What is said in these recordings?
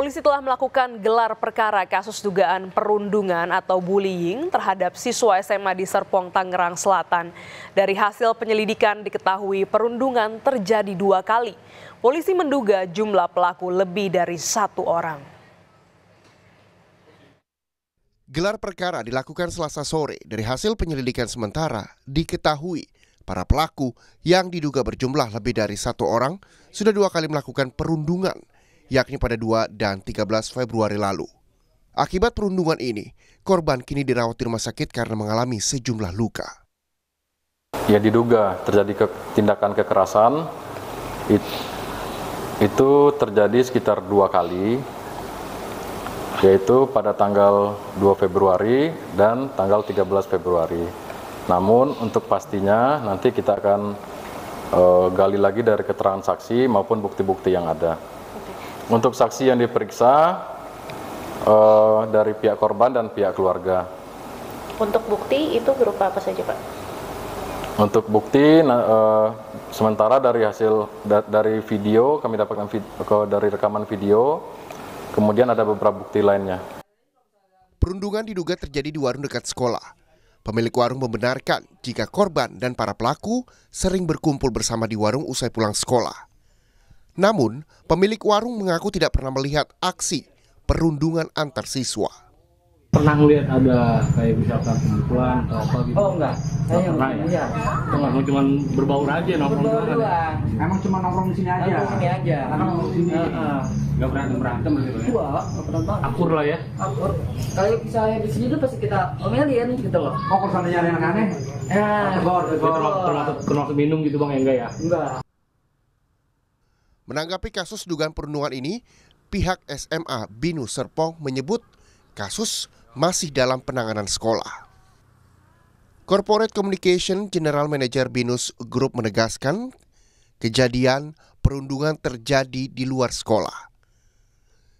Polisi telah melakukan gelar perkara kasus dugaan perundungan atau bullying terhadap siswa SMA di Serpong, Tangerang Selatan. Dari hasil penyelidikan diketahui perundungan terjadi dua kali. Polisi menduga jumlah pelaku lebih dari satu orang. Gelar perkara dilakukan selasa sore. Dari hasil penyelidikan sementara, diketahui para pelaku yang diduga berjumlah lebih dari satu orang sudah dua kali melakukan perundungan yakni pada 2 dan 13 Februari lalu. Akibat perundungan ini, korban kini dirawat di rumah sakit karena mengalami sejumlah luka. Ya diduga terjadi ke, tindakan kekerasan, it, itu terjadi sekitar dua kali, yaitu pada tanggal 2 Februari dan tanggal 13 Februari. Namun untuk pastinya nanti kita akan e, gali lagi dari keterangan saksi maupun bukti-bukti yang ada. Untuk saksi yang diperiksa uh, dari pihak korban dan pihak keluarga. Untuk bukti itu berupa apa saja, Pak? Untuk bukti uh, sementara dari hasil da dari video kami dapatkan vid dari rekaman video, kemudian ada beberapa bukti lainnya. Perundungan diduga terjadi di warung dekat sekolah. Pemilik warung membenarkan jika korban dan para pelaku sering berkumpul bersama di warung usai pulang sekolah. Namun, pemilik warung mengaku tidak pernah melihat aksi perundungan antar siswa. Pernah ngeliat ada kayak misalkan pemukulan atau apa gitu? Oh enggak, saya enggak pernah ya? Enggak, ya. cuma berbaur aja nongkrong di sini. Kan? Emang cuma nongkrong di sini aja? Nongkrong sini aja. Karena nongkrong sini. Enggak pernah ada berantem berantem gitu ya? Enggak, pernah Akur lah ya? Akur. Kalau misalnya di sini tuh pasti kita omelin gitu loh. Oh, kalau sana nyari yang aneh? Eh, termasuk, termasuk minum gitu bang ya enggak ya? Enggak. Menanggapi kasus dugaan perundungan ini, pihak SMA Binu Serpong menyebut kasus masih dalam penanganan sekolah. Corporate Communication General Manager Binus Group menegaskan kejadian perundungan terjadi di luar sekolah.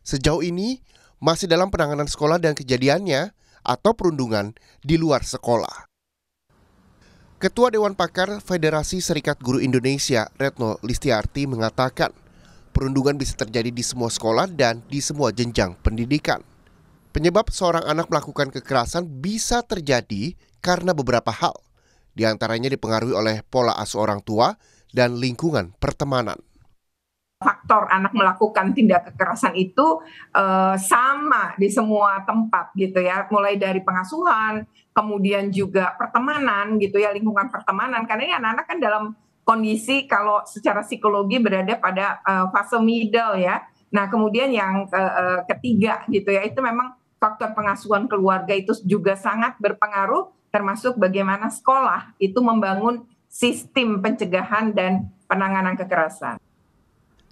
Sejauh ini masih dalam penanganan sekolah dan kejadiannya atau perundungan di luar sekolah. Ketua Dewan Pakar Federasi Serikat Guru Indonesia Retno Listiarti mengatakan, perundungan bisa terjadi di semua sekolah dan di semua jenjang pendidikan. Penyebab seorang anak melakukan kekerasan bisa terjadi karena beberapa hal, di antaranya dipengaruhi oleh pola asuh orang tua dan lingkungan pertemanan. Faktor anak melakukan tindak kekerasan itu eh, sama di semua tempat gitu ya, mulai dari pengasuhan, kemudian juga pertemanan gitu ya, lingkungan pertemanan. Karena anak-anak kan dalam kondisi kalau secara psikologi berada pada uh, fase middle ya. Nah, kemudian yang uh, ketiga gitu ya, itu memang faktor pengasuhan keluarga itu juga sangat berpengaruh termasuk bagaimana sekolah itu membangun sistem pencegahan dan penanganan kekerasan.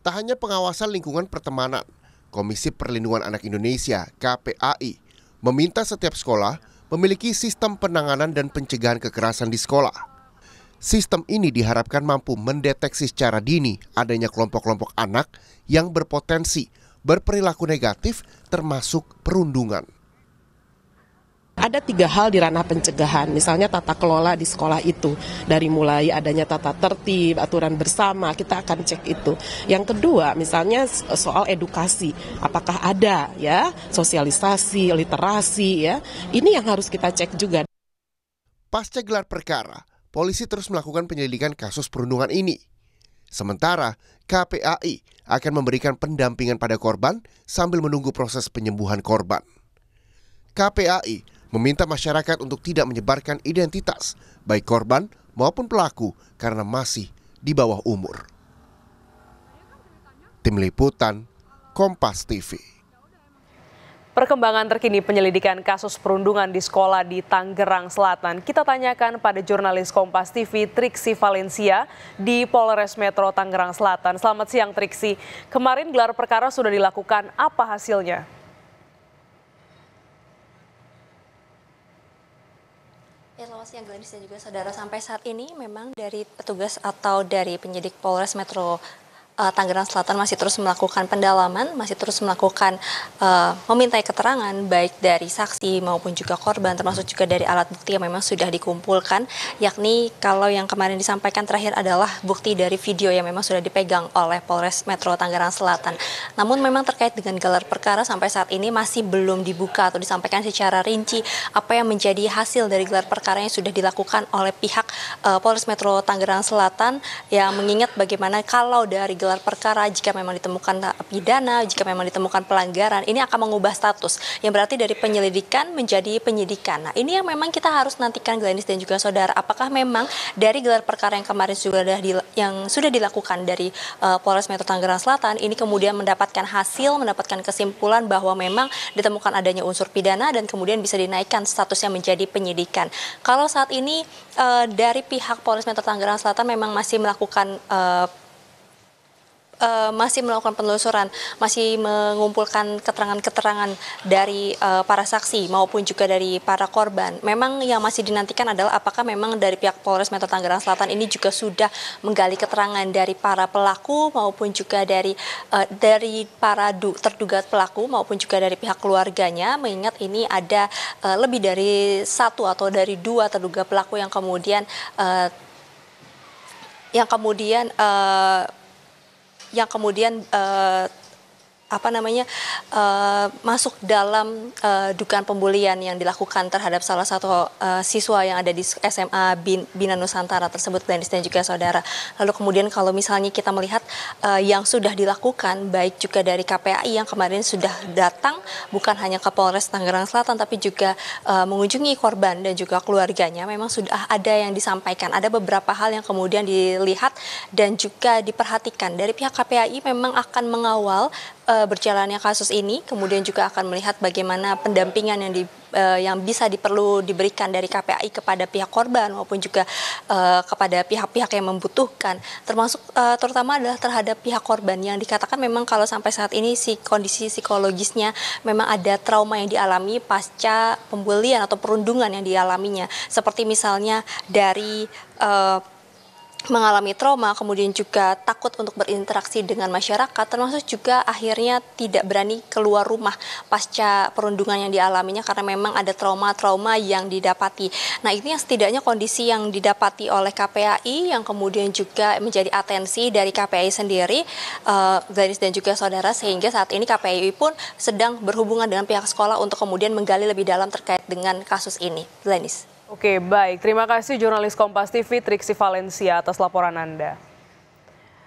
Tak hanya pengawasan lingkungan pertemanan, Komisi Perlindungan Anak Indonesia (KPAI) meminta setiap sekolah memiliki sistem penanganan dan pencegahan kekerasan di sekolah. Sistem ini diharapkan mampu mendeteksi secara dini adanya kelompok-kelompok anak yang berpotensi berperilaku negatif termasuk perundungan. Ada tiga hal di ranah pencegahan, misalnya tata kelola di sekolah itu. Dari mulai adanya tata tertib, aturan bersama, kita akan cek itu. Yang kedua, misalnya soal edukasi, apakah ada ya sosialisasi, literasi ya. Ini yang harus kita cek juga. Pasca gelar perkara, polisi terus melakukan penyelidikan kasus perundungan ini. Sementara, KPAI akan memberikan pendampingan pada korban sambil menunggu proses penyembuhan korban. KPAI meminta masyarakat untuk tidak menyebarkan identitas baik korban maupun pelaku karena masih di bawah umur. Tim Liputan, Kompas TV. Perkembangan terkini penyelidikan kasus perundungan di sekolah di Tanggerang Selatan kita tanyakan pada jurnalis Kompas TV Triksi Valencia di Polres Metro Tanggerang Selatan. Selamat siang Triksi. Kemarin gelar perkara sudah dilakukan, apa hasilnya? Ya, selamat siang Glenis dan juga saudara. Sampai saat ini memang dari petugas atau dari penyidik Polres Metro uh, Tangerang Selatan masih terus melakukan pendalaman, masih terus melakukan uh, memintai keterangan baik dari saksi maupun juga korban, termasuk juga dari alat bukti yang memang sudah dikumpulkan. Yakni kalau yang kemarin disampaikan terakhir adalah bukti dari video yang memang sudah dipegang oleh Polres Metro Tangerang Selatan. Namun memang terkait dengan gelar perkara sampai saat ini masih belum dibuka atau disampaikan secara rinci apa yang menjadi hasil dari gelar perkara yang sudah dilakukan oleh pihak uh, Polres Metro Tangerang Selatan yang mengingat bagaimana kalau dari gelar gelar perkara jika memang ditemukan pidana, jika memang ditemukan pelanggaran, ini akan mengubah status yang berarti dari penyelidikan menjadi penyidikan. Nah, ini yang memang kita harus nantikan Glenis dan juga saudara apakah memang dari gelar perkara yang kemarin sudah yang sudah dilakukan dari uh, Polres Metro Tangerang Selatan ini kemudian mendapatkan hasil, mendapatkan kesimpulan bahwa memang ditemukan adanya unsur pidana dan kemudian bisa dinaikkan statusnya menjadi penyidikan. Kalau saat ini uh, dari pihak Polres Metro Tangerang Selatan memang masih melakukan uh, uh, masih melakukan penelusuran, masih mengumpulkan keterangan-keterangan dari uh, para saksi maupun juga dari para korban. Memang yang masih dinantikan adalah apakah memang dari pihak Polres Metro Tangerang Selatan ini juga sudah menggali keterangan dari para pelaku maupun juga dari uh, dari para du, terduga pelaku maupun juga dari pihak keluarganya mengingat ini ada uh, lebih dari satu atau dari dua terduga pelaku yang kemudian uh, yang kemudian uh, yang kemudian uh, apa namanya uh, masuk dalam uh, dugaan pembulian yang dilakukan terhadap salah satu uh, siswa yang ada di SMA Bin, Bina Nusantara tersebut Glenis dan juga saudara. Lalu kemudian kalau misalnya kita melihat uh, yang sudah dilakukan baik juga dari KPAI yang kemarin sudah datang bukan hanya ke Polres Tangerang Selatan tapi juga uh, mengunjungi korban dan juga keluarganya memang sudah ada yang disampaikan. Ada beberapa hal yang kemudian dilihat dan juga diperhatikan dari pihak KPAI memang akan mengawal Eh, berjalannya kasus ini, kemudian juga akan melihat bagaimana pendampingan yang di eh, yang bisa diperlu diberikan dari KPAI kepada pihak korban maupun juga uh, kepada pihak-pihak yang membutuhkan termasuk uh, terutama adalah terhadap pihak korban yang dikatakan memang kalau sampai saat ini si kondisi psikologisnya memang ada trauma yang dialami pasca pembulian atau perundungan yang dialaminya seperti misalnya dari uh, mengalami trauma, kemudian juga takut untuk berinteraksi dengan masyarakat, termasuk juga akhirnya tidak berani keluar rumah pasca perundungan yang dialaminya karena memang ada trauma-trauma yang didapati. Nah ini yang setidaknya kondisi yang didapati oleh KPAI yang kemudian juga menjadi atensi dari KPAI sendiri, uh, dan juga saudara, sehingga saat ini KPAI pun sedang berhubungan dengan pihak sekolah untuk kemudian menggali lebih dalam terkait dengan kasus ini. Glenis. Oke, baik. Terima kasih jurnalis Kompas TV Triksi Valencia atas laporan Anda.